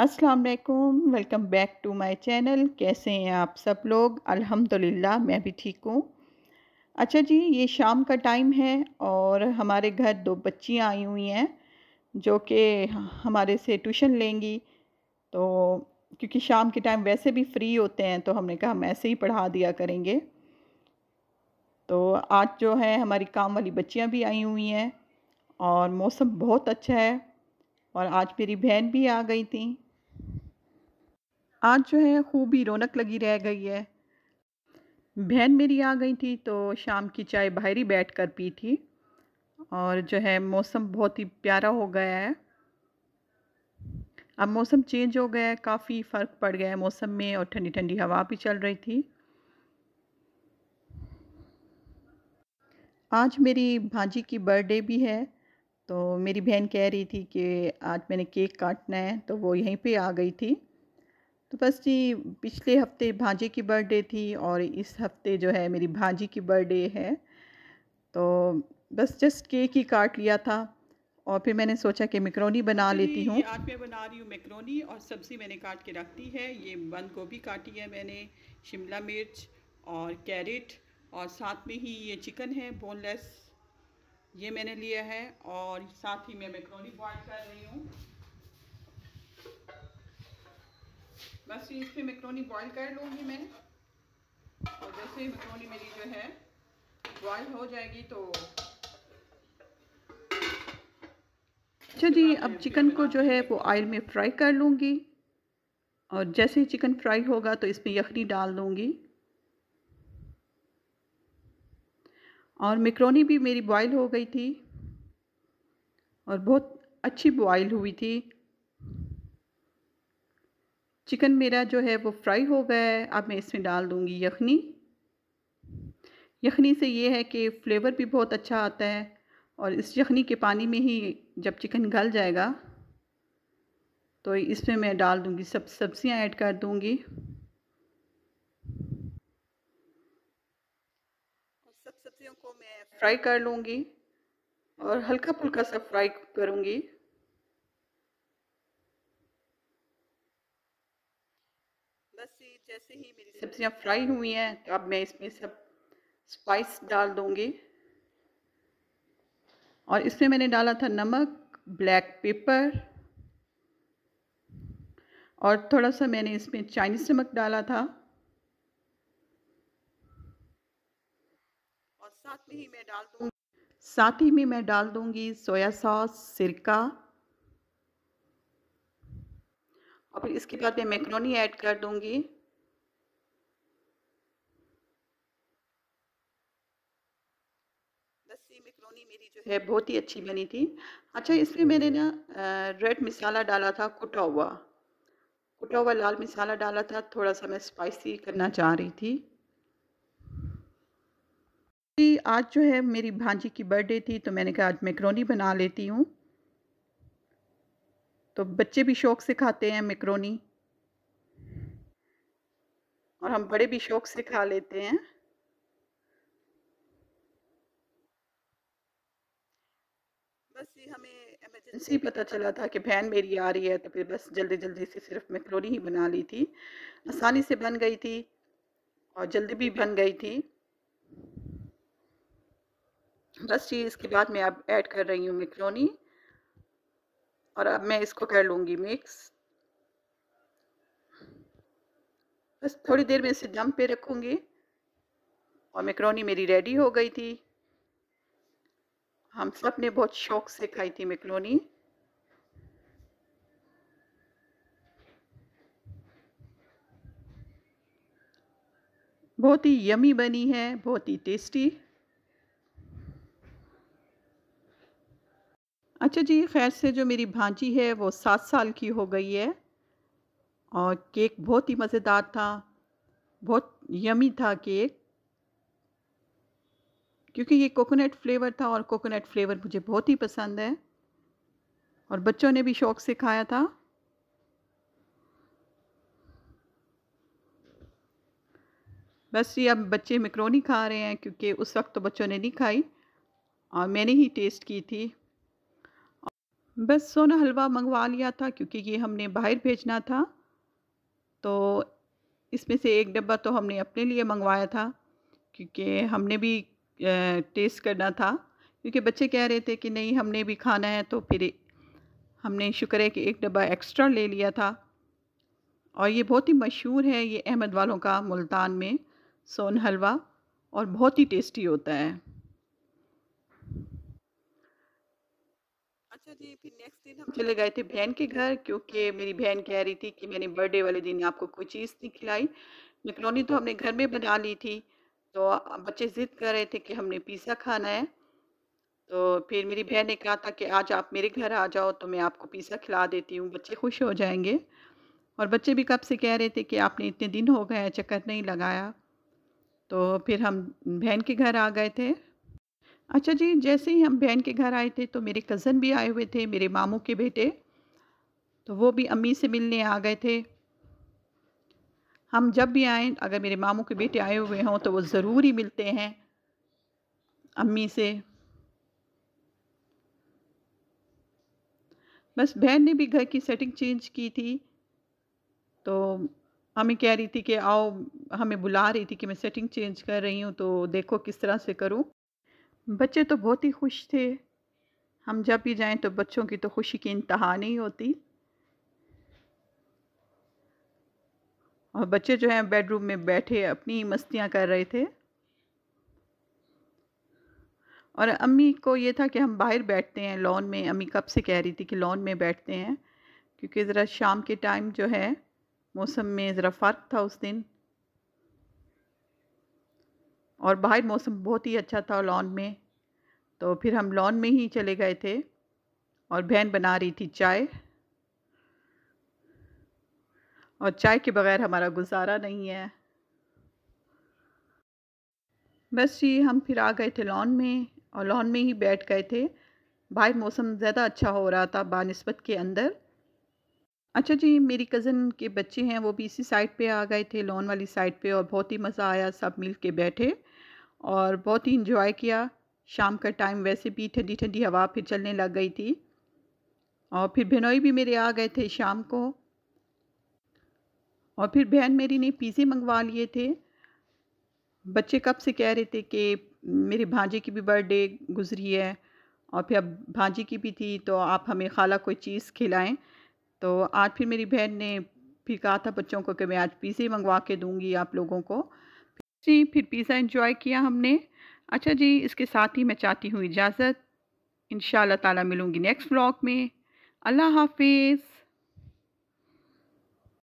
अस्सलाम वालेकुम welcome back to my channel कैसे हैं आप सब लोग अल्हम्दुलिल्लाह मैं भी ठीक हूँ अच्छा जी ये शाम का टाइम है और हमारे घर दो बच्चियाँ आई हुई हैं जो कि हमारे से ट्यूशन लेंगी तो क्योंकि शाम के टाइम वैसे भी फ्री होते हैं तो हमने कहा हम ऐसे ही पढ़ा दिया करेंगे तो आज जो है हमारी काम वाली बच्चियाँ भी आई हुई हैं और मौसम बहुत अच्छा है और आज मेरी बहन भी आ गई थी आज जो है खूब ही रौनक लगी रह गई है बहन मेरी आ गई थी तो शाम की चाय बाहर ही बैठ कर पी थी और जो है मौसम बहुत ही प्यारा हो गया है अब मौसम चेंज हो गया है काफ़ी फ़र्क पड़ गया है मौसम में और ठंडी ठंडी हवा भी चल रही थी आज मेरी भांजी की बर्थडे भी है तो मेरी बहन कह रही थी कि आज मैंने केक काटना है तो वो यहीं पे आ गई थी तो बस जी पिछले हफ्ते भांजे की बर्थडे थी और इस हफ्ते जो है मेरी भांजी की बर्थडे है तो बस जस्ट केक ही काट लिया था और फिर मैंने सोचा कि मैक्रोनी बना लेती हूँ आज मैं बना रही हूँ मैक्रोनी और सब्ज़ी मैंने काट के रख दी है ये बंद गोभी काटी है मैंने शिमला मिर्च और कैरेट और साथ में ही ये चिकन है बोनलेस ये मैंने लिया है और साथ ही मैं मैक्रोनी बॉयल कर रही हूँ बस इस पर मैक्रोनी बॉयल कर लूँगी मैं और जैसे मैक्रोनी मेरी जो है बॉयल हो जाएगी तो अच्छा जी अब चिकन को जो है वो आयल में फ्राई कर लूँगी और जैसे ही चिकन फ्राई होगा तो इसमें यखनी डाल दूँगी और मेकरोनी भी मेरी बॉयल हो गई थी और बहुत अच्छी बॉयल हुई थी चिकन मेरा जो है वो फ्राई हो गया है अब मैं इसमें डाल दूँगी यखनी यखनी से ये है कि फ्लेवर भी बहुत अच्छा आता है और इस यखनी के पानी में ही जब चिकन गल जाएगा तो इसमें मैं डाल दूँगी सब सब्ज़ियाँ ऐड कर दूँगी फ्राई कर लूँगी और हल्का फुल्का सा फ्राई करूँगी बस ये जैसे ही मेरी सब्जियाँ फ्राई हुई हैं तो अब मैं इसमें सब स्पाइस डाल दूँगी और इसमें मैंने डाला था नमक ब्लैक पेपर और थोड़ा सा मैंने इसमें चाइनीज़ नमक डाला था ही मैं डाल दूंगी साथ ही में मैं डाल दूंगी सोया सॉस सिरका और फिर इसके बाद मैं मैक्रोनी ऐड कर दूंगी मेरी जो है बहुत ही अच्छी बनी थी अच्छा इसमें मैंने ना रेड मसाला डाला था कुटा हुआ कुटा हुआ लाल मसाला डाला था थोड़ा सा मैं स्पाइसी करना चाह रही थी आज जो है मेरी भांजी की बर्थडे थी तो मैंने कहा आज मैक्रोनी बना लेती हूँ तो बच्चे भी शौक़ से खाते हैं मैक्रोनी और हम बड़े भी शौक़ से खा लेते हैं बस ये हमें इमरजेंसी पता चला था कि बहन मेरी आ रही है तो फिर बस जल्दी जल्दी से सिर्फ मैक्रोनी ही बना ली थी आसानी से बन गई थी और जल्दी भी बन गई थी बस ये इसके बाद मैं अब ऐड कर रही हूँ मिक्रोनी और अब मैं इसको कर लूँगी मिक्स बस थोड़ी देर में इसे दम पे रखूँगी और मेकरोनी मेरी रेडी हो गई थी हम सब ने बहुत शौक से खाई थी मैक्रोनी बहुत ही यमी बनी है बहुत ही टेस्टी अच्छा जी खैर से जो मेरी भांजी है वो सात साल की हो गई है और केक बहुत ही मज़ेदार था बहुत यमी था केक क्योंकि ये कोकोनट फ्लेवर था और कोकोनट फ्लेवर मुझे बहुत ही पसंद है और बच्चों ने भी शौक़ से खाया था बस ये अब बच्चे मैक्रोनी खा रहे हैं क्योंकि उस वक्त तो बच्चों ने नहीं खाई और मैंने ही टेस्ट की थी बस सोना हलवा मंगवा लिया था क्योंकि ये हमने बाहर भेजना था तो इसमें से एक डब्बा तो हमने अपने लिए मंगवाया था क्योंकि हमने भी टेस्ट करना था क्योंकि बच्चे कह रहे थे कि नहीं हमने भी खाना है तो फिर हमने शुक्र है कि एक डब्बा एक्स्ट्रा ले लिया था और ये बहुत ही मशहूर है ये अहमद वालों का मुल्तान में सोन हलवा और बहुत ही टेस्टी होता है फिर नेक्स्ट दिन हम चले गए थे बहन के घर क्योंकि मेरी बहन कह रही थी कि मैंने बर्थडे वाले दिन आपको कोई चीज़ नहीं खिलाई मैकरोनी तो हमने घर में बना ली थी तो बच्चे ज़िद कर रहे थे कि हमने पिज़्ज़ा खाना है तो फिर मेरी बहन ने कहा था कि आज आप मेरे घर आ जाओ तो मैं आपको पिज़्ज़ा खिला देती हूँ बच्चे खुश हो जाएंगे और बच्चे भी कब से कह रहे थे कि आपने इतने दिन हो गए चक्कर नहीं लगाया तो फिर हम बहन के घर आ गए थे अच्छा जी जैसे ही हम बहन के घर आए थे तो मेरे कज़न भी आए हुए थे मेरे मामू के बेटे तो वो भी अम्मी से मिलने आ गए थे हम जब भी आए अगर मेरे मामू के बेटे आए हुए हों तो वो ज़रूर ही मिलते हैं अम्मी से बस बहन ने भी घर की सेटिंग चेंज की थी तो हमें कह रही थी कि आओ हमें बुला रही थी कि मैं सेटिंग चेंज कर रही हूँ तो देखो किस तरह से करूँ बच्चे तो बहुत ही खुश थे हम जब भी जाएं तो बच्चों की तो खुशी की इंतहा नहीं होती और बच्चे जो हैं बेडरूम में बैठे अपनी मस्तियाँ कर रहे थे और अम्मी को ये था कि हम बाहर बैठते हैं लॉन में अम्मी कब से कह रही थी कि लॉन में बैठते हैं क्योंकि ज़रा शाम के टाइम जो है मौसम में ज़रा फ़र्क था उस दिन और बाहर मौसम बहुत ही अच्छा था लॉन में तो फिर हम लॉन में ही चले गए थे और बहन बना रही थी चाय और चाय के बगैर हमारा गुजारा नहीं है बस जी हम फिर आ गए थे लॉन में और लॉन में ही बैठ गए थे बाहर मौसम ज़्यादा अच्छा हो रहा था बानस्बत के अंदर अच्छा जी मेरी कज़न के बच्चे हैं वो भी इसी साइड पे आ गए थे लॉन वाली साइड पे और बहुत ही मज़ा आया सब मिल के बैठे और बहुत ही इन्जॉय किया शाम का टाइम वैसे भी ठंडी ठंडी हवा फिर चलने लग गई थी और फिर भिनोई भी मेरे आ गए थे शाम को और फिर बहन मेरी ने पिज़्ज़े मंगवा लिए थे बच्चे कब से कह रहे थे कि मेरे भांजे की भी बर्थडे गुजरी है और फिर अब भांजे की भी थी तो आप हमें खाला कोई चीज़ खिलाएं तो आज फिर मेरी बहन ने फिर कहा था बच्चों को कि मैं आज पिज़्ज़े मंगवा के दूँगी आप लोगों को जी फिर पिज़्ज़ा इन्जॉय किया हमने अच्छा जी इसके साथ ही मैं चाहती हूँ इजाज़त इन ताला मिलूँगी नेक्स्ट व्लॉग में अल्लाह हाफिज़